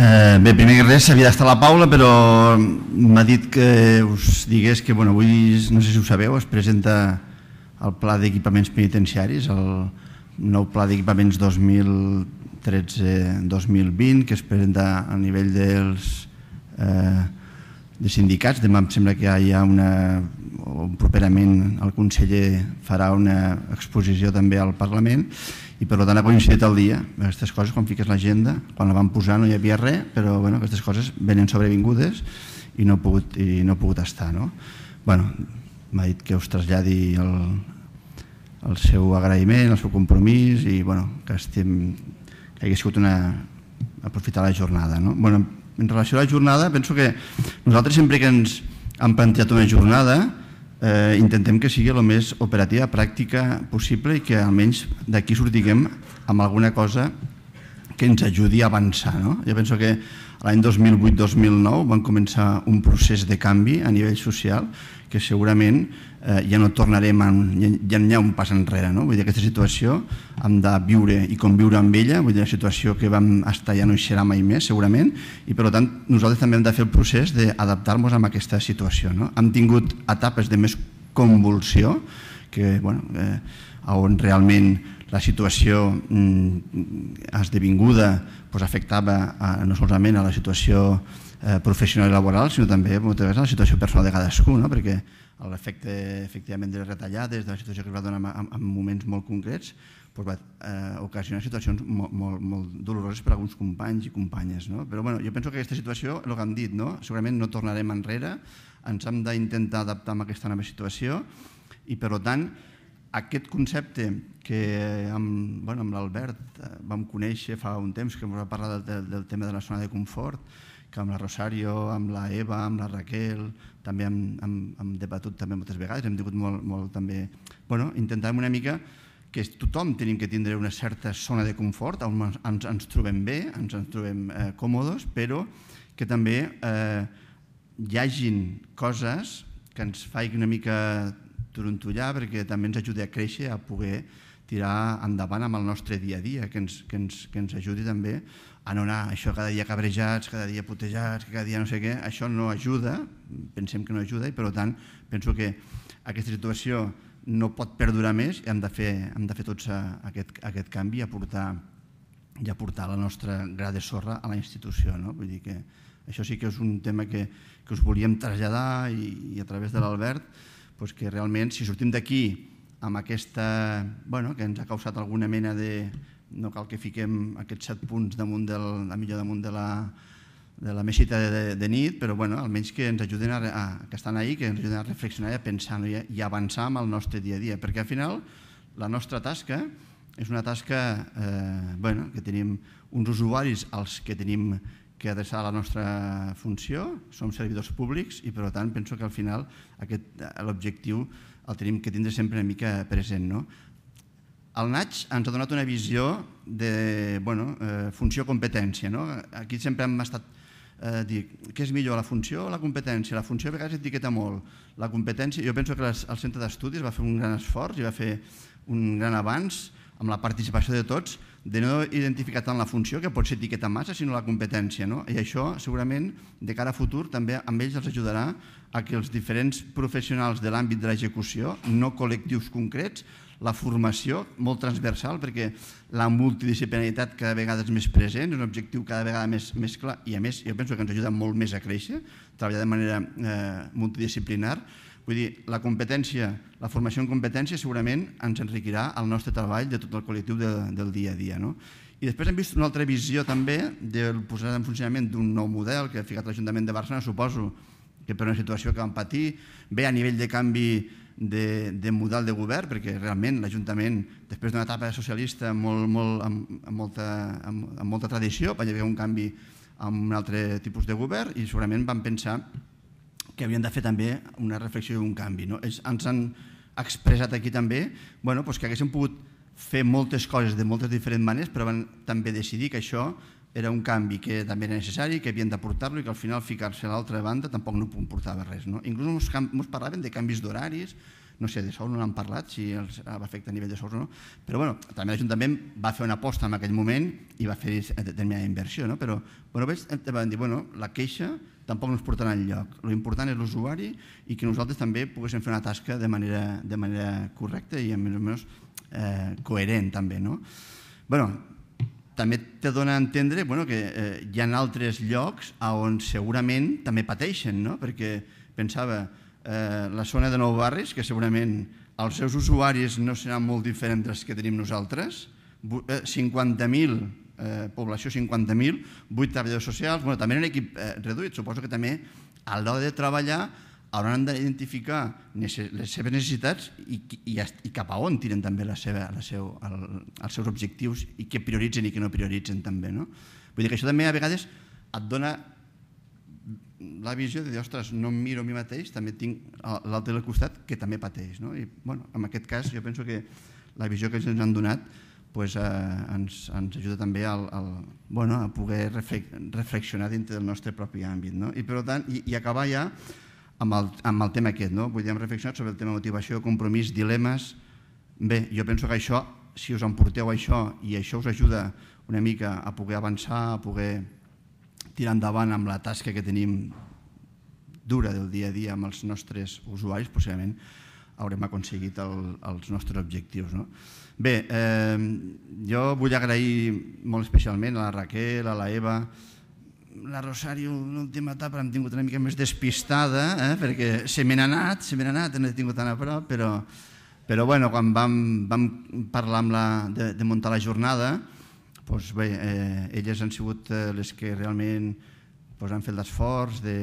Eh, bé, primer que res, havia d'estar la Paula, però m'ha dit que us digués que bueno, avui, no sé si ho sabeu, es presenta el Pla d'Equipaments Penitenciaris, el nou Pla d'Equipaments 2013-2020, que es presenta a nivell dels, eh, de sindicats. Demà em sembla que hi ha una properament el conseller farà una exposició també al Parlament i per tant ha coincidit el dia. Aquestes coses, quan fiques l'agenda, quan la van posar no hi havia res, però bueno, aquestes coses venen sobrevingudes i no he pogut, i no he pogut estar. No? Bueno, M'ha dit que us traslladi el, el seu agraïment, el seu compromís i bueno, que, estem, que hagués sigut una, aprofitar la jornada. No? Bueno, en relació a la jornada, penso que nosaltres sempre que ens han plantejat una jornada eh, intentem que sigui el més operativa, pràctica possible i que almenys d'aquí sortiguem amb alguna cosa que ens ajudi a avançar. No? Jo penso que l'any 2008-2009 van començar un procés de canvi a nivell social que segurament eh, ja no tornarem, a, ja, n'hi ha un pas enrere. No? Vull dir, aquesta situació hem de viure i conviure amb ella, vull dir, la situació que vam estar ja no hi serà mai més, segurament, i per tant nosaltres també hem de fer el procés d'adaptar-nos a aquesta situació. No? Hem tingut etapes de més convulsió, que, bueno, eh, on realment la situació mm, esdevinguda afectava no solament a la situació eh, professional i laboral, sinó també a la situació personal de cadascú, no? perquè l'efecte efectivament de les retallades, de la situació que es va donar en, moments molt concrets, va eh, ocasionar situacions molt, molt, doloroses per a alguns companys i companyes. No? Però bueno, jo penso que aquesta situació, el que hem dit, no? segurament no tornarem enrere, ens hem d'intentar adaptar a aquesta nova situació i per tant aquest concepte que amb, bueno, amb l'Albert eh, vam conèixer fa un temps, que ens va parlar del, del tema de la zona de confort, que amb la Rosario, amb la Eva, amb la Raquel, també hem, hem, hem debatut també moltes vegades, hem tingut molt, molt també... Bueno, intentem una mica que tothom tenim que tindre una certa zona de confort on ens, ens trobem bé, ens, ens trobem eh, còmodes, però que també eh, hi hagin coses que ens faig una mica trontollar perquè també ens ajudi a créixer, a poder tirar endavant amb el nostre dia a dia, que ens, que ens, que ens ajudi també a no anar això cada dia cabrejats, cada dia putejats, cada dia no sé què, això no ajuda, pensem que no ajuda i per tant penso que aquesta situació no pot perdurar més i hem de fer, hem de fer tots eh, aquest, aquest canvi i aportar, i aportar la nostra gra de sorra a la institució. No? Vull dir que això sí que és un tema que, que us volíem traslladar i, i a través de l'Albert doncs que realment si sortim d'aquí amb aquesta, bueno, que ens ha causat alguna mena de, no cal que fiquem aquests set punts damunt del, la millor damunt de la, de la mesita de, de, de nit, però bueno, almenys que ens ajuden a, a, que estan ahí, que ens ajuden a reflexionar i a pensar no? I, i avançar amb el nostre dia a dia, perquè al final la nostra tasca és una tasca eh, bueno, que tenim uns usuaris als que tenim que de ser la nostra funció, som servidors públics i per tant penso que al final l'objectiu el tenim que tindre sempre una mica present. No? El NAC ens ha donat una visió de bueno, eh, funció-competència. No? Aquí sempre hem estat eh, dir què és millor, la funció o la competència? La funció a vegades etiqueta molt. La competència, jo penso que les, el centre d'estudis va fer un gran esforç i va fer un gran avanç amb la participació de tots de no identificar tant la funció, que pot ser etiqueta massa, sinó la competència. No? I això, segurament, de cara a futur, també amb ells els ajudarà a que els diferents professionals de l'àmbit de l'execució, no col·lectius concrets, la formació molt transversal, perquè la multidisciplinaritat cada vegada és més present, és un objectiu cada vegada més, més clar i, a més, jo penso que ens ajuda molt més a créixer, treballar de manera eh, multidisciplinar, Vull dir, la competència, la formació en competència segurament ens enriquirà el nostre treball de tot el col·lectiu de, del dia a dia. No? I després hem vist una altra visió també del posar en funcionament d'un nou model que ha ficat l'Ajuntament de Barcelona, suposo, que per una situació que vam patir, bé a nivell de canvi de, de model de govern, perquè realment l'Ajuntament, després d'una etapa socialista molt, molt, amb, amb, molta, amb, amb molta tradició, va haver un canvi amb un altre tipus de govern i segurament van pensar que havien de fer també una reflexió i un canvi. No? Ells ens han expressat aquí també bueno, doncs que haguéssim pogut fer moltes coses de moltes diferents maneres, però van també decidir que això era un canvi que també era necessari, que havien de portar-lo i que al final ficar-se a l'altra banda tampoc no portava res. No? Inclús ens parlaven de canvis d'horaris, no sé, de sous no n'han parlat, si els va afectar a nivell de sous o no, però bueno, també l'Ajuntament va fer una aposta en aquell moment i va fer eh, determinada inversió, no? però bueno, veig, van dir, bueno, la queixa tampoc no es portarà enlloc. important és l'usuari i que nosaltres també poguéssim fer una tasca de manera, de manera correcta i més o menys eh, coherent també. No? bueno, també te dona a entendre bueno, que eh, hi ha altres llocs on segurament també pateixen, no? perquè pensava, eh, la zona de Nou Barris, que segurament els seus usuaris no seran molt diferents dels que tenim nosaltres, 50.000, eh, eh, població 50.000, 8 treballadors socials, també un equip eh, reduït, suposo que també a l'hora de treballar hauran d'identificar les seves necessitats i, i, cap a on tiren també la seva, la seu, els seus objectius i què prioritzen i què no prioritzen també. No? Vull dir que això també a vegades et dona la visió de dir, ostres, no em miro a mi mateix, també tinc l'altre del costat que també pateix. No? I bueno, en aquest cas jo penso que la visió que ells ens han donat pues, eh, ens, ens ajuda també al, al, bueno, a poder reflexionar dintre del nostre propi àmbit. No? I, per tant, i, i acabar ja amb el, amb el tema aquest. No? hem reflexionar sobre el tema motivació, compromís, dilemes... Bé, jo penso que això, si us emporteu això i això us ajuda una mica a poder avançar, a poder tirar endavant amb la tasca que tenim dura del dia a dia amb els nostres usuaris, possiblement haurem aconseguit el, els nostres objectius. No? Bé, eh, jo vull agrair molt especialment a la Raquel, a la Eva, la Rosario l'última etapa l'hem tingut una mica més despistada eh? perquè se m'han anat, se m'han anat, no l'he tingut tan a prop, però, però bueno, quan vam, vam parlar amb la, de, de muntar la jornada, doncs bé, eh, elles han sigut eh, les que realment doncs, han fet l'esforç de,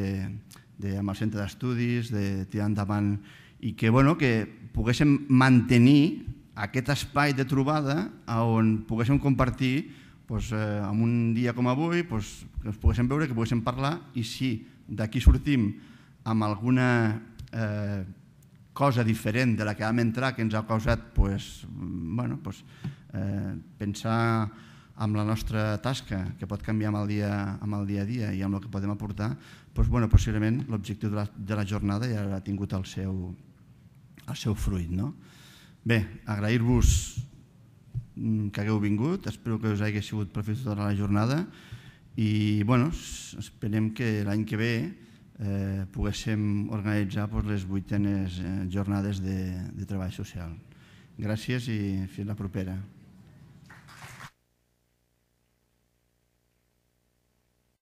de, amb el centre d'estudis, de tirar endavant i que, bueno, que poguéssim mantenir aquest espai de trobada on poguéssim compartir doncs, eh, en un dia com avui doncs, que ens poguéssim veure, que poguéssim parlar i si d'aquí sortim amb alguna eh, cosa diferent de la que vam entrar que ens ha causat doncs, bueno, doncs, eh, pensar amb la nostra tasca, que pot canviar amb el dia, amb el dia a dia i amb el que podem aportar, doncs, bueno, possiblement l'objectiu de, la, de la jornada ja ha tingut el seu, el seu fruit. No? Bé, agrair-vos mm, que hagueu vingut, espero que us hagi sigut de tota la jornada i bueno, esperem que l'any que ve eh, poguéssim organitzar doncs, les vuitenes eh, jornades de, de treball social. Gràcies i fins la propera.